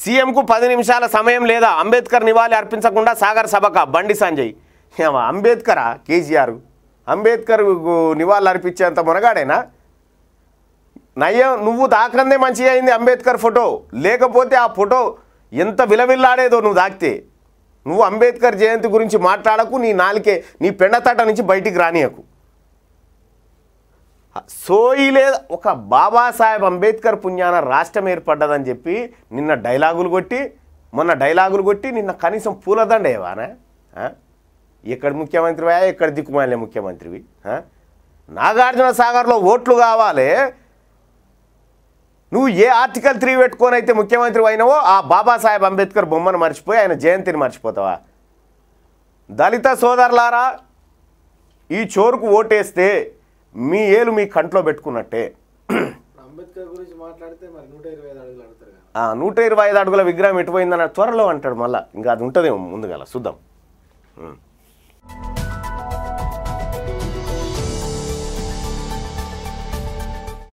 సీఎంకు పది నిమిషాల సమయం లేదా అంబేద్కర్ నివాళి అర్పించకుండా సాగర్ సభక బండి సంజయ్ అంబేద్కరా కేసీఆర్ అంబేద్కర్ నివాళులు అర్పించేంత మునగాడేనా నయ్యం నువ్వు దాకనందే మంచి అయింది అంబేద్కర్ ఫోటో లేకపోతే ఆ ఫోటో ఎంత విలవిల్లాడేదో నువ్వు దాకితే నువ్వు అంబేద్కర్ జయంతి గురించి మాట్లాడకు నీ నాలుకే నీ పెండతాట నుంచి బయటికి రానియకు సోయిలే ఒక బాబాసాహెబ్ అంబేద్కర్ పుణ్యాన రాష్ట్రం ఏర్పడ్డదని చెప్పి నిన్న డైలాగులు కొట్టి మొన్న డైలాగులు కొట్టి నిన్న కనీసం పూలదండ ఏవానా ఎక్కడ ముఖ్యమంత్రివా ఎక్కడ దిక్కుమాలే ముఖ్యమంత్రివి నాగార్జున సాగర్లో ఓట్లు కావాలి నువ్వు ఏ ఆర్టికల్ త్రీ పెట్టుకొని అయితే ముఖ్యమంత్రి అయినావో ఆ బాబాసాహెబ్ అంబేద్కర్ బొమ్మను మర్చిపోయి ఆయన జయంతిని మర్చిపోతావా దళిత సోదరులారా ఈ చోరుకు ఓటేస్తే మీ ఏలు మీ కంట్లో పెట్టుకున్నట్టే నూట ఇరవై ఐదు అడుగుల విగ్రహం ఎటుపోయిందన్న త్వరలో అంటాడు మళ్ళీ ఇంకా అది ఉంటుందేమో ముందుగా చూద్దాం